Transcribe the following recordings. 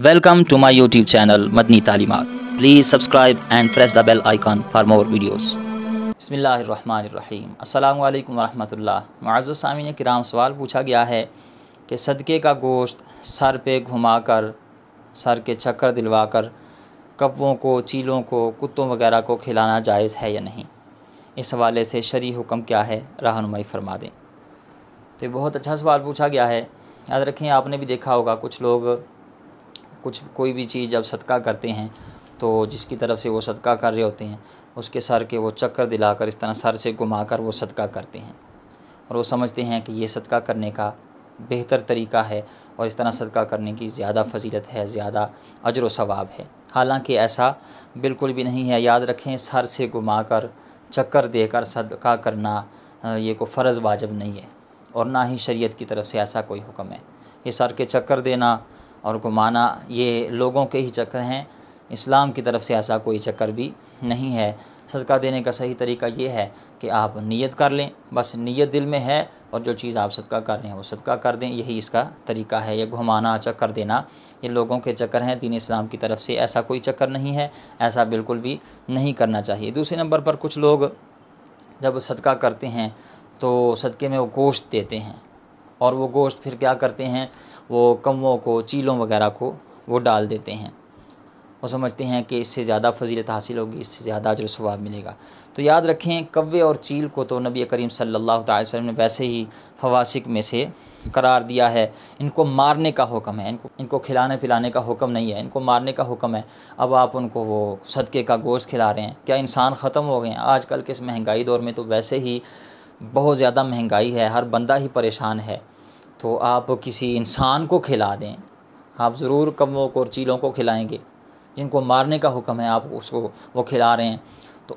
welcome to my YouTube channel Madani Taleemat please subscribe and press the bell icon for more videos बसमीम अल्लाम वरहमल्ला मज़ ने किराम सवाल पूछा गया है कि सदक़े का गोश्त सर पे कर सर के चक्कर दिलवा कर कब्बों को चीलों को कुत्तों वगैरह को खिलाना जायज़ है या नहीं इस हवाले से शरी हुक्म क्या है रहनुमाई फरमा दें तो बहुत अच्छा सवाल पूछा गया है याद रखें आपने भी देखा होगा कुछ लोग कुछ कोई भी चीज़ जब सदका करते हैं तो जिसकी तरफ से वो सदका कर रहे होते हैं उसके सर के वो चक्कर दिलाकर इस तरह सर से घुमाकर वो सदका करते हैं और वो समझते हैं कि ये सदका करने का बेहतर तरीका है और इस तरह सदका करने की ज़्यादा फजीलत है ज़्यादा अजर व सवाब है हालांकि ऐसा बिल्कुल भी नहीं है याद रखें सर से घुमा कर चक्कर देकर सदका करना ये को फ़र्ज़ वाजब नहीं है और ना ही शरीयत की तरफ से ऐसा कोई हुक्म है ये सर के चक्कर देना और को माना ये लोगों के ही चक्कर हैं इस्लाम की तरफ से ऐसा कोई चक्कर भी नहीं है सदका देने का सही तरीका ये है कि आप नियत कर लें बस नियत दिल में है और जो चीज़ आप सदका कर रहे हैं वो सदका कर दें यही इसका तरीका है यह घुमाना चक्कर देना ये लोगों के चक्कर हैं दीन इस्लाम की तरफ से ऐसा कोई चक्कर नहीं है ऐसा बिल्कुल भी नहीं करना चाहिए दूसरे नंबर पर कुछ लोग जब सदका करते हैं तो सदके में वो गोश्त देते हैं और वो गोश्त फिर क्या करते हैं वो कमों को चीलों वगैरह को वो डाल देते हैं वो समझते हैं कि इससे ज़्यादा फजीलत हासिल होगी इससे ज़्यादा अजर स्वाब मिलेगा तो याद रखें कव्वे और चील को तो नबी करीम सल्लल्लाहु अलैहि वसल्लम ने वैसे ही फवासिक में से करार दिया है इनको मारने का हुक्म है इनको इनको खिलाने पिलाने का हुक्म नहीं है इनको मारने का हुक्म है अब आप उनको वो सदक़े का गोश्त खिला रहे हैं क्या इंसान ख़त्म हो गए हैं आजकल के इस महंगाई दौर में तो वैसे ही बहुत ज़्यादा महंगाई है हर बंदा ही परेशान है तो आप किसी इंसान को खिला दें आप ज़रूर कमों को और चीलों को खिलाएंगे जिनको मारने का हुक्म है आप उसको वो खिला रहे हैं तो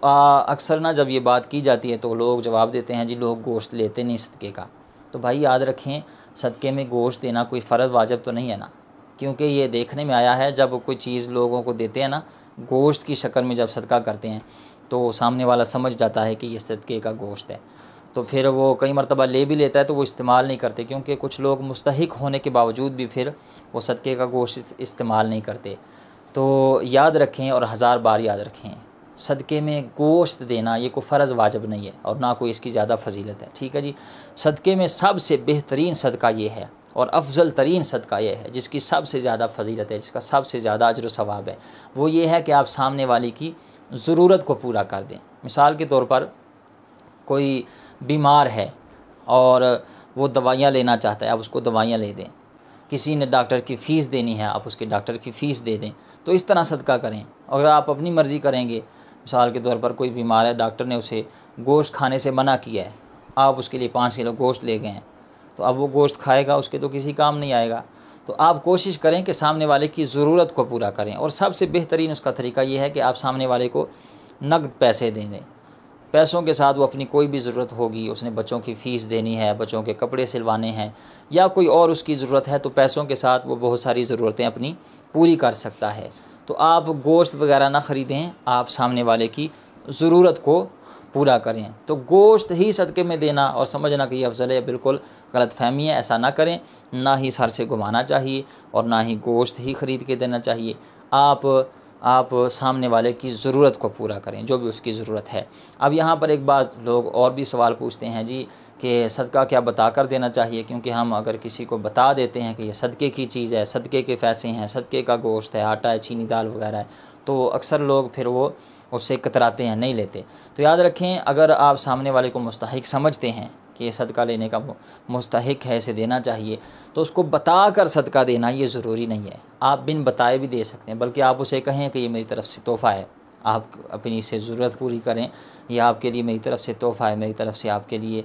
अक्सर ना जब ये बात की जाती है तो लोग जवाब देते हैं जी लोग गोश्त लेते नहीं सदक़े का तो भाई याद रखें सदक़े में गोश्त देना कोई फ़र्ज वाजब तो नहीं है ना क्योंकि ये देखने में आया है जब कोई चीज़ लोगों को देते हैं ना गोश्त की शक्ल में जब सदका करते हैं तो सामने वाला समझ जाता है कि ये सदक़े का गोश्त है तो फिर वो कई मरतबा ले भी लेता है तो वो इस्तेमाल नहीं करते क्योंकि कुछ लोग मुस्तक होने के बावजूद भी फिर वो सदक़े का गोश्त इस्तेमाल नहीं करते तो याद रखें और हज़ार बार याद रखें सदक़े में गोश्त देना ये कोई फ़र्ज़ वाजब नहीं है और ना कोई इसकी ज़्यादा फजीलत है ठीक है जी सदक़े में सबसे बेहतरीन सदका ये है और अफजल तरीन सदका यह है जिसकी सबसे ज़्यादा फजीलत है जिसका सबसे ज़्यादा अजर सवाब है वो ये है कि आप सामने वाले की ज़रूरत को पूरा कर दें मिसाल के तौर पर कोई बीमार है और वो दवाइयाँ लेना चाहता है आप उसको दवाइयाँ ले दें किसी ने डॉक्टर की फ़ीस देनी है आप उसके डॉक्टर की फ़ीस दे दें तो इस तरह सदका करें अगर आप अपनी मर्ज़ी करेंगे मिसाल के तौर पर कोई बीमार है डॉक्टर ने उसे गोश्त खाने से मना किया है आप उसके लिए पाँच किलो गोश्त ले गए हैं तो अब वो गोश्त खाएगा उसके तो किसी काम नहीं आएगा तो आप कोशिश करें कि सामने वाले की ज़रूरत को पूरा करें और सबसे बेहतरीन उसका तरीका ये है कि आप सामने वाले को नकद पैसे दें दें पैसों के साथ वो अपनी कोई भी ज़रूरत होगी उसने बच्चों की फ़ीस देनी है बच्चों के कपड़े सिलवाने हैं या कोई और उसकी ज़रूरत है तो पैसों के साथ वो बहुत सारी ज़रूरतें अपनी पूरी कर सकता है तो आप गोश्त वगैरह ना ख़रीदें आप सामने वाले की ज़रूरत को पूरा करें तो गोश्त ही सदक़े में देना और समझना कि यह अफजल है बिल्कुल गलत फहमी है ऐसा ना करें ना ही सर से घुमाना चाहिए और ना ही गोश्त ही ख़रीद के देना चाहिए आप आप सामने वाले की ज़रूरत को पूरा करें जो भी उसकी ज़रूरत है अब यहाँ पर एक बात लोग और भी सवाल पूछते हैं जी कि सदका क्या बता कर देना चाहिए क्योंकि हम अगर किसी को बता देते हैं कि ये सदक़े की चीज़ है सदक़े के पैसे हैं सदक़े का गोश्त है आटा है चीनी दाल वगैरह है तो अक्सर लोग फिर वो उससे कतराते हैं नहीं लेते तो याद रखें अगर आप सामने वाले को मुस्तक समझते हैं कि ये सदका लेने का मुस्तक है इसे देना चाहिए तो उसको बता कर सदका देना ये ज़रूरी नहीं है आप बिन बताए भी दे सकते हैं बल्कि आप उसे कहें कि ये मेरी तरफ़ से तोहफ़ा है आप अपनी इसे ज़रूरत पूरी करें यह आपके लिए मेरी तरफ़ से तोहफ़ा है मेरी तरफ़ से आपके लिए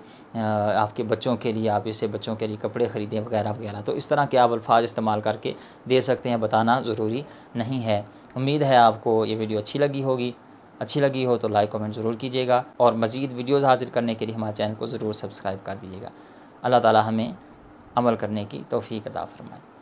आपके बच्चों के लिए आप इसे बच्चों के लिए कपड़े ख़रीदें वगैरह वगैरह तो इस तरह के आप अल्फाज इस्तेमाल करके दे सकते हैं बताना ज़रूरी नहीं है उम्मीद है आपको ये वीडियो अच्छी लगी होगी अच्छी लगी हो तो लाइक कमेंट ज़रूर कीजिएगा और मज़ीद वीडियोज़ हासिल करने के लिए हमारे चैनल को ज़रूर सब्सक्राइब कर दीजिएगा अल्लाह ताली हमें अमल करने की तोफ़ी अदा फरमाए